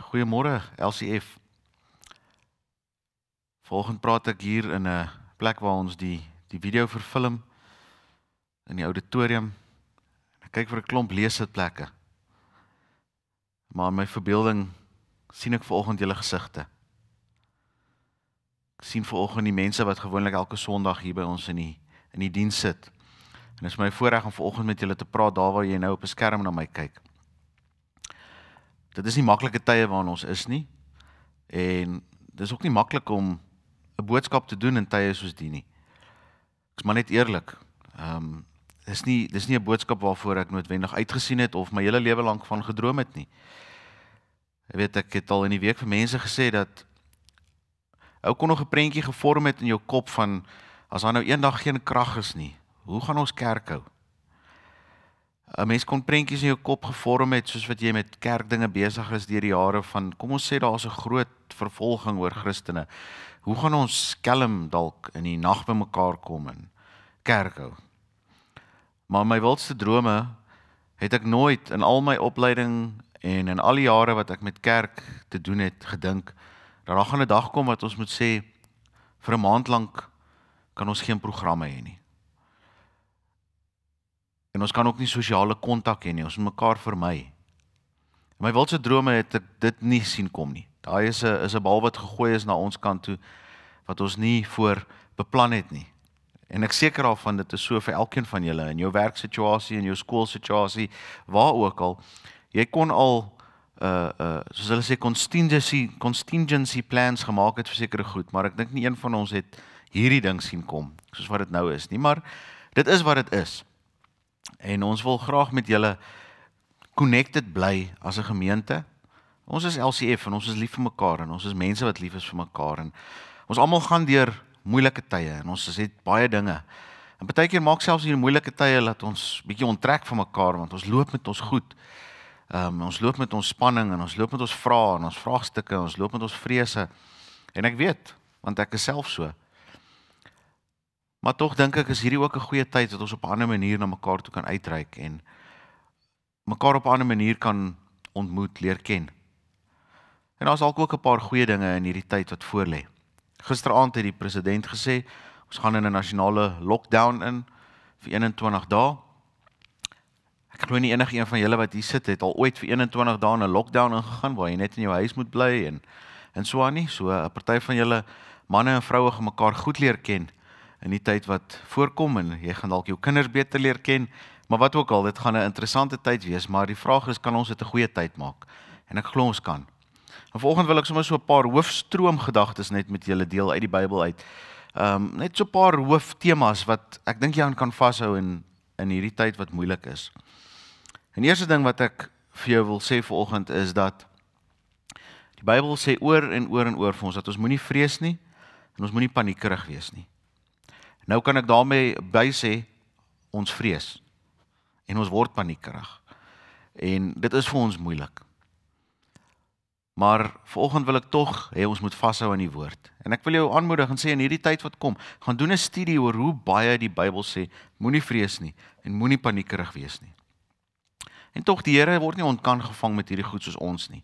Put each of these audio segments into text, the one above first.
Goeiemôre LCF. Volgende praat ek hier in 'n plek waar ons die die video vervilm in die auditorium. En ek kyk vir 'n klomp leesitplekke. Maar in my verbeelding sien ek veraloggend julle gesigte. Ek sien veraloggend die mense wat gewoonlik elke Sondag hier by ons in die in die diens sit. En dit is my voorreg om veraloggend met julle te praat daar waar jy nou op 'n skerm na my kyk dit is nie maklike tye waarna ons is nie. En dis ook nie maklik om 'n boodskap te doen in tye soos die nie. Ek's maar net eerlik. Ehm um, dis nie dis nie 'n boodskap waarvoor ek noodwendig uitgesien het of my hele lewe lank van gedroom het nie. Jy weet ek het al in die week vir mense gesê dat ou kon nog 'n prentjie gevorm het in jou kop van as daar nou eendag geen krag is nie, hoe gaan ons kerk hou? 'n mens kon prentjies in jou kop gevorm het soos wat jy met kerkdinge besig is deur die jare van kom ons sê daar's 'n groot vervolging oor Christene. Hoe gaan ons skelm dalk in die nag by mekaar kom in kerkhou? Maar my wildste drome het ek nooit in al my opleiding en in al die jare wat ek met kerk te doen het gedink dat daar gaan 'n dag kom wat ons moet sê vir 'n maand lank kan ons geen programme hê nie. En ons kan ook nie sosiale kontak hê nie. Ons moet mekaar vermy. In my wildse drome het ek dit nie sien kom nie. Daai is 'n is 'n bal wat gegooi is na ons kant toe wat ons nie voor beplan het nie. En ek seker daarvan dit is so vir elkeen van julle in jou werksituasie en jou skoolsituasie waar ook al jy kon al uh uh soos hulle sê contingency contingency plans gemaak het vir sekere goed maar ek dink nie een van ons het hierdie ding sien kom soos wat dit nou is nie maar dit is wat dit is. En ons wil graag met julle connected bly as 'n gemeente. Ons is LCF en ons is lief vir mekaar en ons is mense wat lief is vir mekaar en ons almal gaan deur moeilike tye en ons het baie dinge. En baie keer maak selfs hierdie moeilike tye dat ons bietjie onttrek van mekaar want ons loop met ons goed. Ehm um, ons loop met ons spanning en ons loop met ons vrae en ons vraagstukke, ons loop met ons vrese. En ek weet want ek is self so. Maar tog dink ek is hierdie ook 'n goeie tyd dat ons op 'n ander manier na mekaar toe kan uitreik en mekaar op 'n ander manier kan ontmoet, leer ken. En daar's dalk ook 'n paar goeie dinge in hierdie tyd wat voorlê. Gisteraand het die president gesê ons gaan in 'n nasionale lockdown in vir 21 dae. Ek glo nie enige een van julle wat hier sit het al ooit vir 21 dae in 'n lockdown ingegaan waar jy net in jou huis moet bly en en so aan nie. So 'n party van julle manne en vroue gaan mekaar goed leer ken in die tyd wat voorkom en jy gaan dalk jou kinders beter leer ken, maar wat ook al, dit gaan 'n interessante tyd wees, maar die vraag is kan ons dit 'n goeie tyd maak? En ek glo ons kan. Vanoggend wil ek sommer so 'n paar hoofstroom gedagtes net met julle deel uit die Bybel uit. Ehm um, net so 'n paar hooftemas wat ek dink jy aan kan vashou in in hierdie tyd wat moeilik is. En eerste ding wat ek vir jou wil sê vanoggend is dat die Bybel sê oor en oor en oor vir ons dat ons moenie vrees nie en ons moenie paniekerig wees nie. Nou kan ek daarmee by sê ons vrees en ons word paniekerig. En dit is vir ons moeilik. Maar vanoggend wil ek tog hê ons moet vashou aan die woord. En ek wil jou aanmoedig en sê in hierdie tyd wat kom, gaan doen 'n studie oor hoe baie die Bybel sê moenie vrees nie en moenie paniekerig wees nie. En tog die Here word nie ontkan gevang met hierdie goed soos ons nie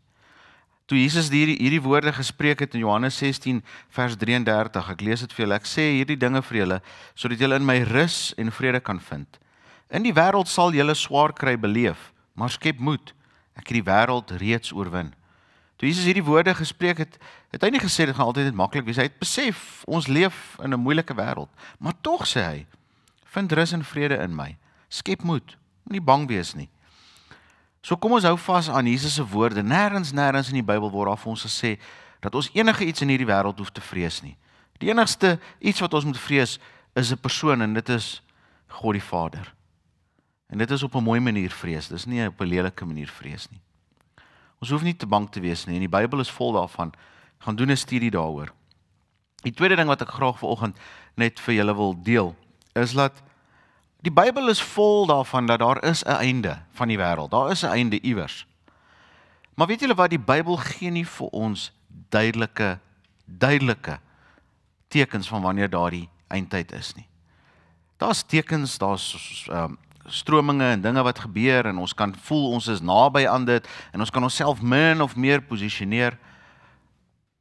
toe Jesus hierdie hierdie woorde gespreek het in Johannes 16 vers 33. Ek lees dit vir julle. Ek sê hierdie dinge vir julle sodat julle in my rus en vrede kan vind. In die wêreld sal julle swaar kry beleef, maar skep moed. Ek het die wêreld reeds oorwin. Toe Jesus hierdie woorde gespreek het, het hy nie gesê dit gaan altyd net maklik wees. Hy het besef ons leef in 'n moeilike wêreld, maar tog sê hy: "Vind rus en vrede in my. Skep moed. Moenie bang wees nie. So kom ons hou vas aan Jesus se woorde. Nêrens nêrens in die Bybel word daar vir ons gesê dat ons enige iets in hierdie wêreld hoef te vrees nie. Die enigste iets wat ons moet vrees is 'n persoon en dit is God die Vader. En dit is op 'n mooi manier vrees, dis nie op 'n lelike manier vrees nie. Ons hoef nie te bang te wees nie en die Bybel is vol daarvan. Ek gaan doen 'n studie daaroor. Die tweede ding wat ek graag vanoggend net vir julle wil deel is dat Die Bybel is vol daarvan dat daar is 'n einde van die wêreld. Daar is 'n einde iewers. Maar weet julle wat die Bybel gee nie vir ons duidelike duidelike tekens van wanneer daardie eindtyd is nie. Daar's tekens, daar's um, strominge en dinge wat gebeur en ons kan voel ons is naby aan dit en ons kan onsself min of meer posisioneer.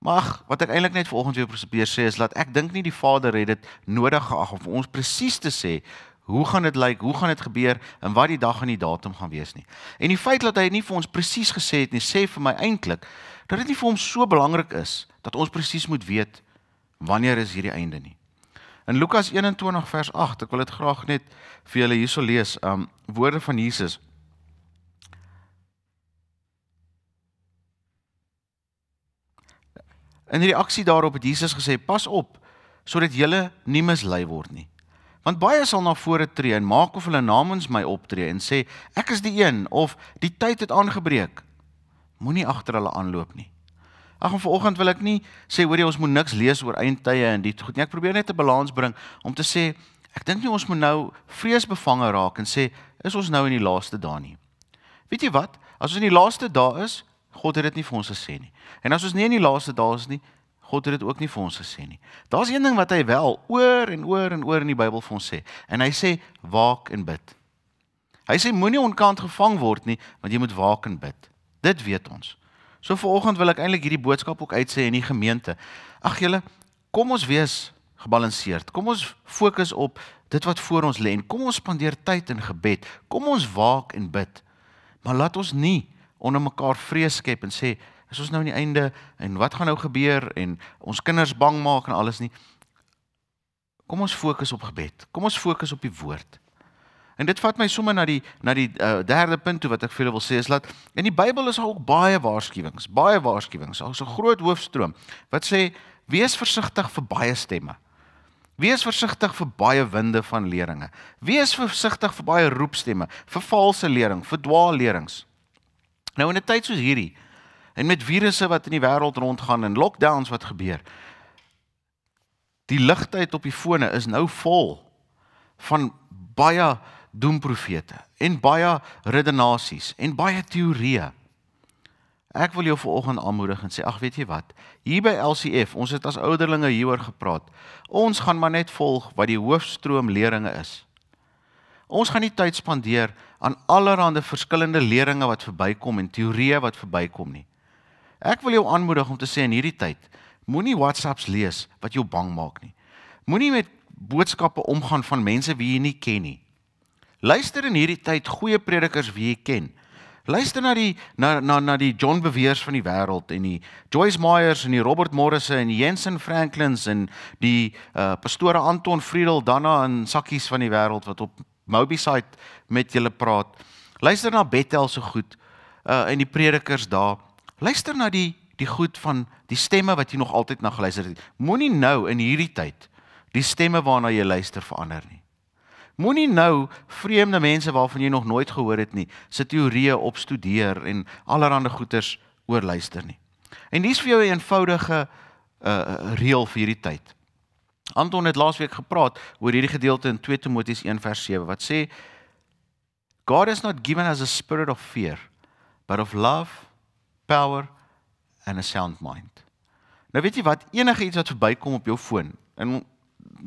Mag, wat ek eintlik net vanoggend weer probeer sê is dat ek dink nie die Vader het dit nodig gehad om ons presies te sê hoe gaan dit lyk, hoe gaan dit gebeur en wat die dag en die datum gaan wees nie. En die feit dat hy nie vir ons presies gesê het nie, sê vir my eintlik dat dit nie vir hom so belangrik is dat ons presies moet weet wanneer is hierdie einde nie. In Lukas 21 vers 8, ek wil dit graag net vir julle hierso lees, um woorde van Jesus. In die reaksie daarop het Jesus gesê: "Pas op sodat julle nie mislei word nie." Want baie sal na vore tree en maak of hulle namens my optree en sê ek is die een of die tyd het aangebreek. Moenie agter hulle aanloop nie. Ag en vanoggend wil ek nie sê hoor jy ons moet niks lees oor eindtye en dit goed nie. Ek probeer net 'n balans bring om te sê ek dink nie ons moet nou vreesbevange raak en sê is ons nou in die laaste dae nie. Weet jy wat? As ons in die laaste dae is, God het dit nie vir ons gesê nie. En as ons nie in die laaste dae is nie, God het dit ook nie vir ons gesê nie. Daar's een ding wat hy wel oor en oor en oor in die Bybel vir ons sê en hy sê waak en bid. Hy sê moenie onkant gevang word nie, want jy moet waak en bid. Dit weet ons. So vanoggend wil ek eintlik hierdie boodskap ook uitsê in die gemeente. Ag julle, kom ons wees gebalanseerd. Kom ons fokus op dit wat voor ons lê en kom ons spandeer tyd in gebed. Kom ons waak en bid. Maar laat ons nie onder mekaar vrees skep en sê is ons nou aan die einde en wat gaan nou gebeur en ons kinders bang maak en alles nie. Kom ons fokus op gebed. Kom ons fokus op die woord. En dit vat my sommer na die na die uh, derde punt toe wat ek vir julle wil sê is dat in die Bybel is daar ook baie waarskuwings, baie waarskuwings. Daar's 'n groot hoofstroom wat sê wees versigtig vir baie stemme. Wees versigtig vir baie winde van leringe. Wees versigtig vir baie roepstemme, vir valse lering, vir dwaalerings. Nou in 'n tyd soos hierdie, en met virusse wat in die wêreld rondgaan en lockdowns wat gebeur. Die ligtheid op die fone is nou vol van baie doemprofete en baie redenasies en baie teorieë. Ek wil jou vanoggend aanmoedig en sê ag weet jy wat hier by LCF ons het as ouderlinge hieroor gepraat. Ons gaan maar net volg wat die hoofstroom leringe is. Ons gaan nie tyd spandeer aan allerlei verskillende leringe wat verbykom en teorieë wat verbykom nie. Ek wil jou aanmoedig om te sê in hierdie tyd, moenie WhatsApps lees wat jou bang maak nie. Moenie met boodskappe omgaan van mense wie jy nie ken nie. Luister in hierdie tyd goeie predikers wie jy ken. Luister na die na na na die John Beweers van die wêreld en die Joyce Meyers en die Robert Morrisse en Jensen Franklins en die uh, pastore Anton Friedel daarna in sakkies van die wêreld wat op Mobisite met julle praat. Luister na Bethel se so goed uh en die predikers daar. Luister na die die goed van die stemme wat jy nog altyd na geluister het. Moenie nou in hierdie tyd die stemme waarna jy luister verander nie. Moenie nou vreemde mense waarvan jy nog nooit gehoor het nie, se teorieë opstudeer en allerlei goeters oor luister nie. En dis vir jou 'n eenvoudige uh reël vir hierdie tyd. Anton het laasweek gepraat oor hierdie gedeelte in 2 Timoteus 1:7 wat sê God has not given us a spirit of fear, but of love power and a sound mind. Nou weet jy wat enige iets wat verbykom op jou foon en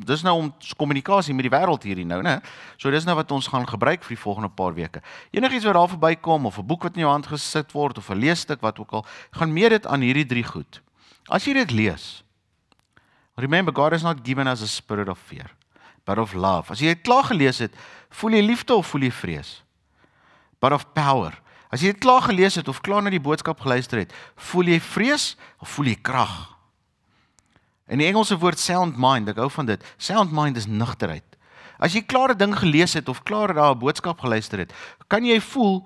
dis nou om kommunikasie met die wêreld hierdie nou, né? So dis nou wat ons gaan gebruik vir die volgende paar weke. Enigiets wat daar verbykom of 'n boek wat in jou hand gesit word of 'n leesstuk wat ook al, gaan meer dit aan hierdie drie goed. As jy dit lees, remember God is not given us a spirit of fear, but of love. As jy dit klaar gelees het, voel jy liefde of voel jy vrees? But of power. As jy dit klaar gelees het of klaar na die boodskap geluister het, voel jy vrees of voel jy krag? In die Engelse woord sound mind, ek hou van dit. Sound mind is nugterheid. As jy klaar 'n ding gelees het of klaar daai boodskap geluister het, kan jy voel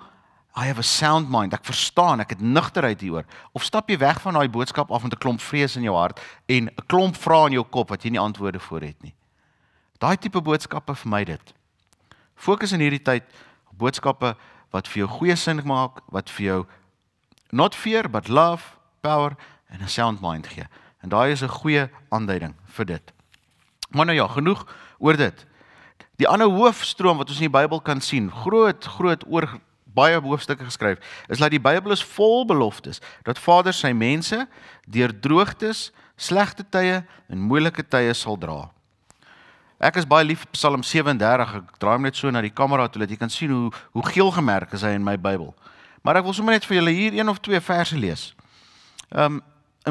I have a sound mind. Ek verstaan, ek het nugterheid hieroor. Of stap jy weg van daai boodskap af met 'n klomp vrees in jou hart en 'n klomp vrae in jou kop wat jy nie antwoorde vir het nie. Daai tipe boodskappe vermy dit. Fokus in hierdie tyd op boodskappe wat vir jou goeie sin maak, wat vir jou not fear but love, power en 'n sound mind gee. En daai is 'n goeie aanduiding vir dit. Maar nou ja, genoeg oor dit. Die ander hoofstroom wat ons in die Bybel kan sien, groot groot oor baie hoofstukke geskryf, is dat die Bybel is vol beloftes dat Vader sy mense deur droogtes, slegte tye en moeilike tye sal dra. Ek is baie lief vir Psalm 37. Ek draai hom net so na die kamera toe dat jy kan sien hoe hoe geel gemerk is hy in my Bybel. Maar ek wil sommer net vir julle hier een of twee verse lees. Um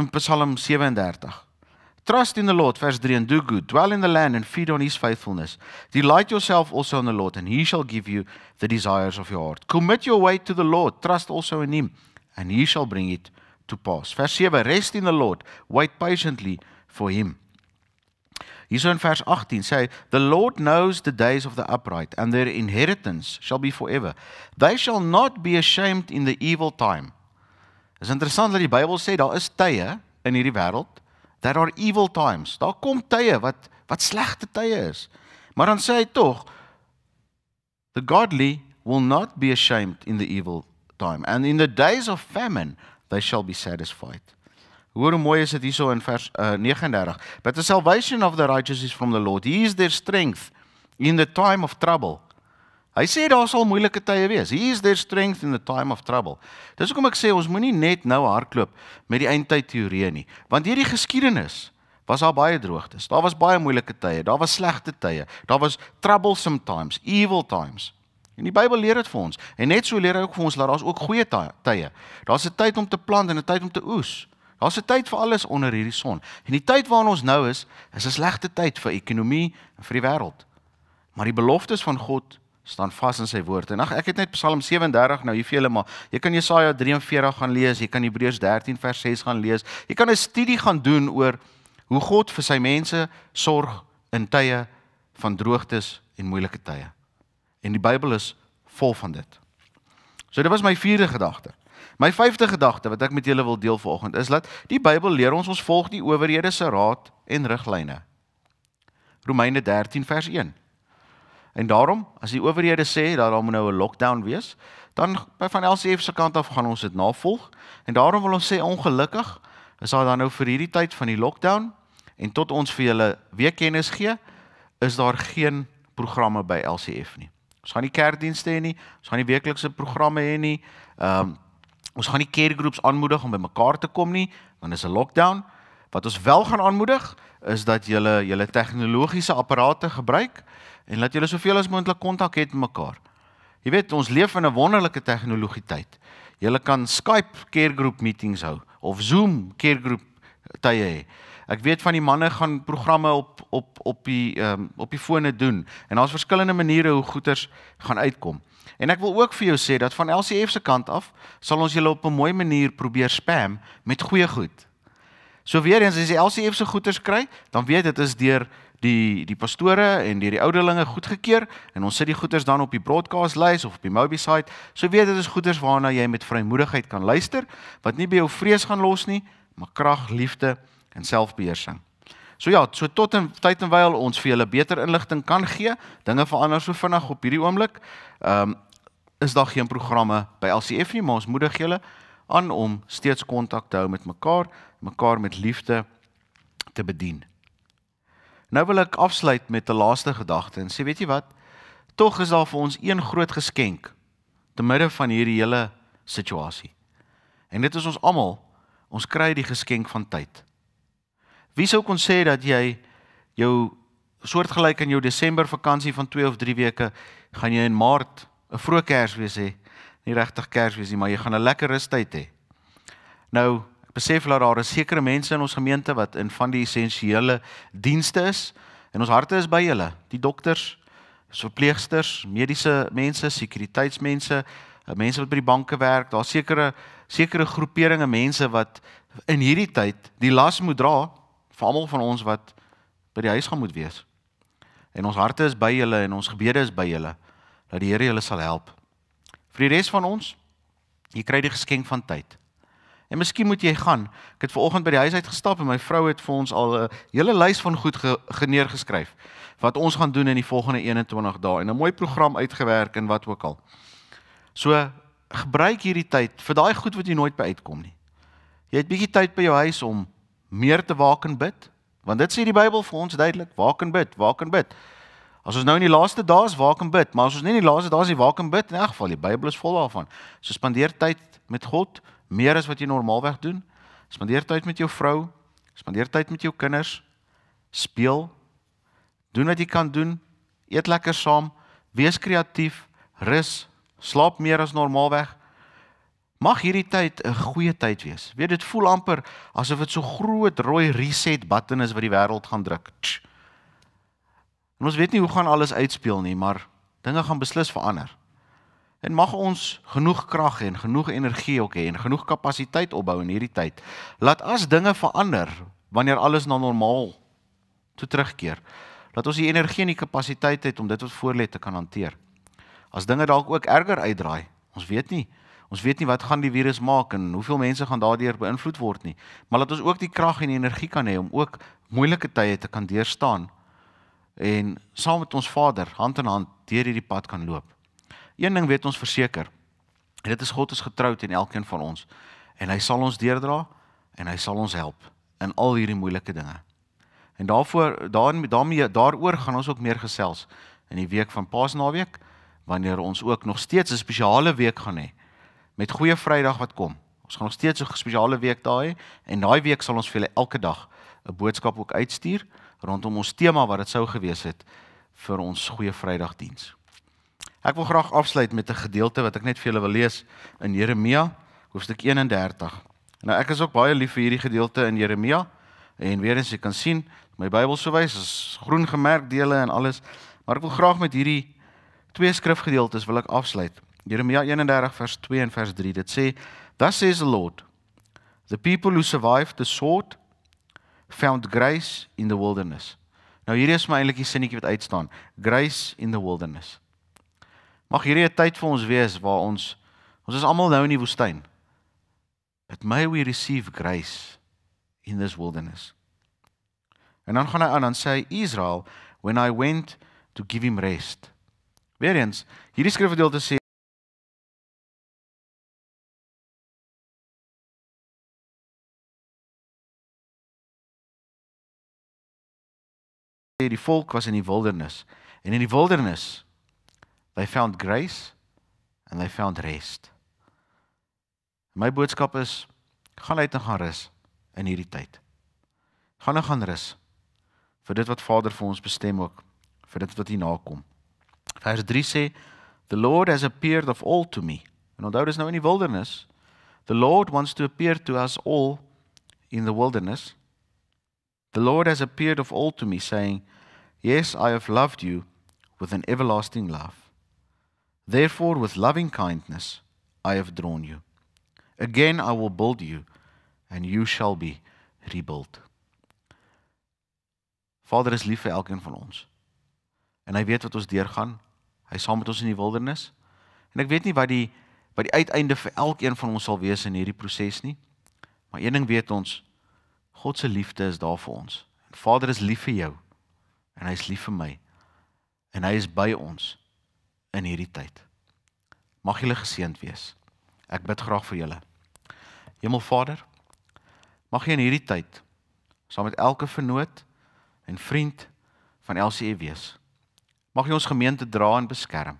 in Psalm 37. Trust in the Lord vers 3 and do good. Dwell in the land and feed on his faithfulness. Delight yourself also in the Lord and he shall give you the desires of your heart. Commit your way to the Lord, trust also in him and he shall bring it to pass. Vers 7. Rest in the Lord, wait patiently for him. Hierso in vers 18 sê hy, "The Lord knows the days of the upright, and their inheritance shall be forever. They shall not be ashamed in the evil time." Is interessant dat die Bybel sê daar is tye in hierdie wêreld, that are evil times. Daar kom tye wat wat slegte tye is. Maar dan sê hy tog, "The godly will not be ashamed in the evil time, and in the days of famine they shall be satisfied." Hoor hoe mooi is dit hierso in vers uh, eh, 39. But the salvation of the righteous is from the Lord. He is their strength in the time of trouble. Hy sê daar sal moeilike tye wees. He is their strength in the time of trouble. Dis hoekom ek sê ons moenie net nou hardloop met die eindtyd teorieë nie. Want hierdie geskiedenis was daar baie droogtes. Daar was baie moeilike tye, daar was slegte tye, daar was troublesome times, evil times. En die Bybel leer dit vir ons. En net so leer hy ook vir ons dat daar's ook goeie tye. Daar's 'n tyd om te plant en 'n tyd om te oes. Daar's 'n tyd vir alles onder hierdie son. En die tyd waarin ons nou is, is 'n slegte tyd vir ekonomie en vir die wêreld. Maar die beloftes van God staan vas in sy woord. En ag, ek het net Psalm 37 nou hier vir julle maar. Jy kan Jesaja 43 gaan lees, jy kan Hebreërs 13 vers 6 gaan lees. Jy kan 'n studie gaan doen oor hoe God vir sy mense sorg in tye van droogtes en moeilike tye. En die Bybel is vol van dit. So dit was my vierde gedagte. My vyfde gedagte wat ek met julle wil deel vanoggend is dat die Bybel leer ons ons volg die owerhede se raad en riglyne. Romeine 13 vers 1. En daarom, as die owerhede sê dat daar moet nou 'n lockdown wees, dan by van LCF se kant af gaan ons dit navolg. En daarom wil ons sê ongelukkig is daar dan nou vir hierdie tyd van die lockdown en tot ons vir julle weer kennis gee, is daar geen programme by LCF nie. Ons gaan nie kerkdienste hê nie, ons gaan nie weeklikse programme hê nie. Ehm um, Ons gaan nie care groups aanmoedig om bymekaar te kom nie, want is 'n lockdown. Wat ons wel gaan aanmoedig is dat julle julle tegnologiese apparate gebruik en laat julle soveel as moontlik kontak hê met mekaar. Jy weet, ons leef in 'n wonderlike tegnologie tyd. Julle kan Skype care group meetings hou of Zoom care group tye hê. Ek weet van die manne gaan programme op op op die um, op die fone doen en daar's verskillende maniere hoe goeders gaan uitkom. En ek wil ook vir jou sê dat van LCF se kant af sal ons julle op 'n mooi manier probeer spam met goeie goed. So weer eens as jy LCF se goeders kry, dan weet dit is deur die die pastore en deur die ouderlinge goedgekeur en ons sit die goeders dan op die broadcast lys of op die mobile site. So weet dit is goeders waarna jy met vrymoedigheid kan luister wat nie by jou vrees gaan los nie, maar krag, liefde en selfbeheersing. So ja, so tot en tyd en wyl ons vir julle beter inligting kan gee, dinge verander so vinnig op hierdie oomblik. Ehm um, is daar geen programme by LCF nie, maar ons moedig julle aan om steeds kontak te hou met mekaar, mekaar met liefde te bedien. Nou wil ek afsluit met 'n laaste gedagte en sê weet jy wat? Tog is daar vir ons een groot geskenk te midde van hierdie hele situasie. En dit is ons almal, ons kry die geskenk van tyd. Wie sou kon sê dat jy jou soortgelyk aan jou Desember vakansie van 2 of 3 weke gaan jy in Maart 'n vroeë Kersfees hê. Nie regtig Kersfees nie, maar jy gaan 'n lekker rustyd hê. Nou, ek besef dat daar 'n sekere mense in ons gemeente wat in van die essensiële dienste is en ons harte is by hulle, die dokters, verpleegsters, mediese mense, sekuriteitsmense, eh, mense wat by die banke werk, daar sekere sekere groeperinge mense wat in hierdie tyd die las moet dra vir almal van ons wat by die huis gaan moet wees. En ons harte is by julle en ons gebede is by julle dat die Here julle sal help. Vir die res van ons, jy kry die geskenk van tyd. En miskien moet jy gaan. Ek het ver oggend by die huis uit gestap en my vrou het vir ons al 'n eh, hele lys van goed geneergeskryf wat ons gaan doen in die volgende 21 dae en 'n mooi program uitgewerk en wat ook al. So gebruik hierdie tyd vir daai goed wat jy nooit by uitkom nie. Jy het bietjie tyd by jou huis om meer te waak en bid? Want dit sê die Bybel vir ons duidelik, waak en bid, waak en bid. As ons nou in die laaste dae is, waak en bid, maar as ons nie in die laaste dae is nie, waak en bid in elk geval, die Bybel is vol daarvan. So spandeer tyd met God meer as wat jy normaalweg doen. Spandeer tyd met jou vrou, spandeer tyd met jou kinders, speel, doen wat jy kan doen, eet lekker saam, wees kreatief, rus, slaap meer as normaalweg. Mag hierdie tyd 'n goeie tyd wees. Weet dit voel amper asof dit so groot rooi reset button is wat die wêreld gaan druk. En ons weet nie hoe gaan alles uitspeel nie, maar dinge gaan beslis verander. En mag ons genoeg krag en genoeg energie ook hê en genoeg kapasiteit opbou in hierdie tyd. Laat as dinge verander wanneer alles na normaal toe terugkeer. Laat ons die energie en die kapasiteit het om dit wat voor lê te kan hanteer. As dinge dalk ook erger uitdraai, Ons weet nie. Ons weet nie wat gaan die virus maak en hoeveel mense gaan daardeur beïnvloed word nie. Maar laat ons ook die krag en die energie kan hê om ook moeilike tye te kan deurstaan en saam met ons Vader hand in hand deur hierdie pad kan loop. Een ding weet ons verseker. Dit is God is getrou teen elkeen van ons en hy sal ons deurdra en hy sal ons help in al hierdie moeilike dinge. En daarvoor daarin daarmee daaroor gaan ons ook meer gesels in die week van Paasnaweek wanneer ons ook nog steeds 'n spesiale week gaan hê met Goeie Vrydag wat kom. Ons gaan nog steeds 'n spesiale week daai en daai week sal ons vir julle elke dag 'n boodskap ook uitstuur rondom ons tema wat dit sou gewees het vir ons Goeie Vrydag diens. Ek wil graag afsluit met 'n gedeelte wat ek net vir julle wil lees in Jeremia hoofstuk 31. Nou ek is ook baie lief vir hierdie gedeelte in Jeremia en weer eens jy kan sien my Bybel sou wys is groen gemerk dele en alles maar ek wil graag met hierdie twee skrifgedeeltes wil ek afsluit. Jeremia 31 vers 2 en vers 3. Dit sê: "Thus says the Lord, the people who survived the sword found grace in the wilderness." Nou hierdie is my eintlik die sinnetjie wat uit staan. Grace in the wilderness. Mag hierdie 'n tyd vir ons wees waar ons ons is almal nou in die woestyn. But may we receive grace in this wilderness. En dan gaan hy aan en sê Israel, when I went to give him rest, Weer eens, hierdie skrifgedeelte sê die volk was in die wildernis en in die wildernis they found grace and they found rest. My boodskap is gaan uit en gaan rus in hierdie tyd. Gaan en gaan rus vir dit wat Vader vir ons bestem ook, vir dit wat hier nakom. Vers 3 sê: "The Lord has appeared of all to me." En onthou dis nou in die wildernis. The Lord wants to appear to us all in the wilderness. The Lord has appeared of all to me saying, "Yes, I have loved you with an everlasting love. Therefore with loving kindness I have drawn you. Again I will build you and you shall be rebuilt." Vader is lief vir elkeen van ons. En hy weet wat ons deurgaan. Hy is saam met ons in die wildernis. En ek weet nie wat die wat die uiteinde vir elkeen van ons sal wees in hierdie proses nie. Maar een ding weet ons, God se liefde is daar vir ons. En Vader is lief vir jou en hy is lief vir my en hy is by ons in hierdie tyd. Mag julle geseënd wees. Ek bid graag vir julle. Hemelvader, mag jy in hierdie tyd saam met elke vernoot en vriend van LCE wees. Mag U ons gemeente dra en beskerm.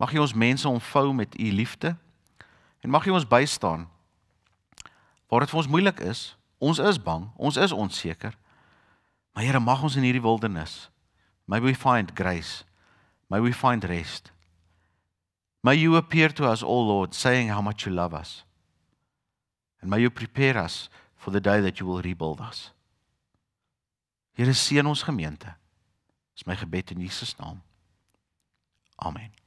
Mag U ons mense omvou met U liefde en mag U ons bystaan waar dit vir ons moeilik is. Ons is bang, ons is onseker. Maar Here, mag ons in hierdie wildernis may we find grace. May we find rest. May you appear to us, O Lord, saying how much you love us. And may you prepare us for the day that you will rebuild us. Here is seën ons gemeente. Dis my gebed in Jesus naam. Amen.